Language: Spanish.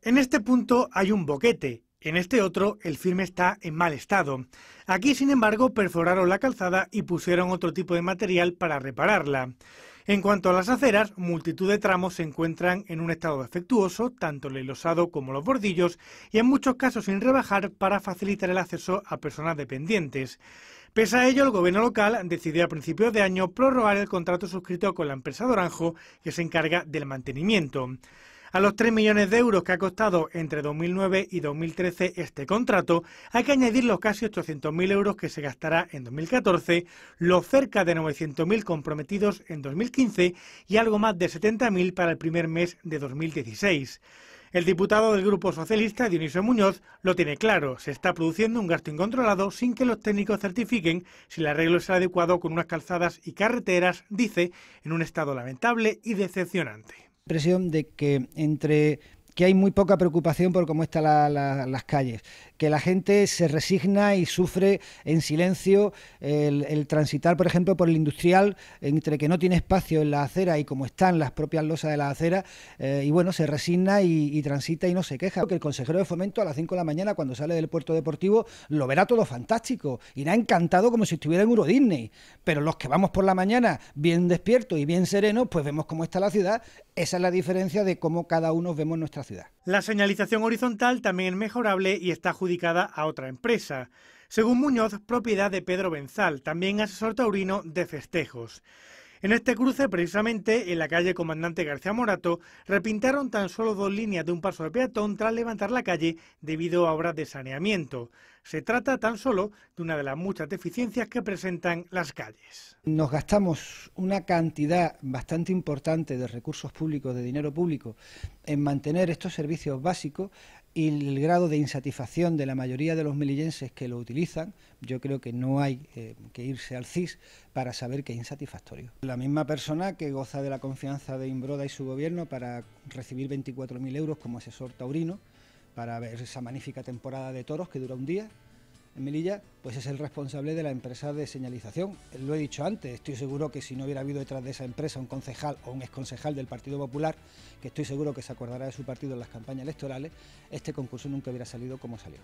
En este punto hay un boquete, en este otro el firme está en mal estado. Aquí sin embargo perforaron la calzada y pusieron otro tipo de material para repararla. En cuanto a las aceras, multitud de tramos se encuentran en un estado defectuoso, tanto el losado como los bordillos, y en muchos casos sin rebajar para facilitar el acceso a personas dependientes. Pese a ello, el gobierno local decidió a principios de año prorrogar el contrato suscrito con la empresa Doranjo, que se encarga del mantenimiento. A los 3 millones de euros que ha costado entre 2009 y 2013 este contrato, hay que añadir los casi 800.000 euros que se gastará en 2014, los cerca de 900.000 comprometidos en 2015 y algo más de 70.000 para el primer mes de 2016. El diputado del Grupo Socialista, Dionisio Muñoz, lo tiene claro. Se está produciendo un gasto incontrolado sin que los técnicos certifiquen si el arreglo es adecuado con unas calzadas y carreteras, dice, en un estado lamentable y decepcionante impresión de que entre que hay muy poca preocupación por cómo están las calles, que la gente se resigna y sufre en silencio el, transitar, por ejemplo, por el industrial, entre que no tiene espacio en la acera y como están las propias losas de la acera, eh, y bueno, se resigna y, transita y no se queja. Que el consejero de fomento a las 5 de la mañana, cuando sale del puerto deportivo, lo verá todo fantástico, irá encantado como si estuviera en Euro Disney, pero los que vamos por la mañana bien despiertos y bien serenos, pues vemos cómo está la ciudad esa es la diferencia de cómo cada uno vemos nuestra ciudad. La señalización horizontal también es mejorable y está adjudicada a otra empresa. Según Muñoz, propiedad de Pedro Benzal, también asesor taurino de festejos. En este cruce, precisamente en la calle Comandante García Morato, repintaron tan solo dos líneas de un paso de peatón tras levantar la calle debido a obras de saneamiento. Se trata tan solo de una de las muchas deficiencias que presentan las calles. Nos gastamos una cantidad bastante importante de recursos públicos, de dinero público, en mantener estos servicios básicos y el grado de insatisfacción de la mayoría de los melillenses que lo utilizan, yo creo que no hay eh, que irse al CIS para saber que es insatisfactorio. La misma persona que goza de la confianza de Imbroda y su gobierno para recibir 24.000 euros como asesor taurino, para ver esa magnífica temporada de toros que dura un día, en Melilla, pues es el responsable de la empresa de señalización. Lo he dicho antes, estoy seguro que si no hubiera habido detrás de esa empresa un concejal o un exconcejal del Partido Popular, que estoy seguro que se acordará de su partido en las campañas electorales, este concurso nunca hubiera salido como salió.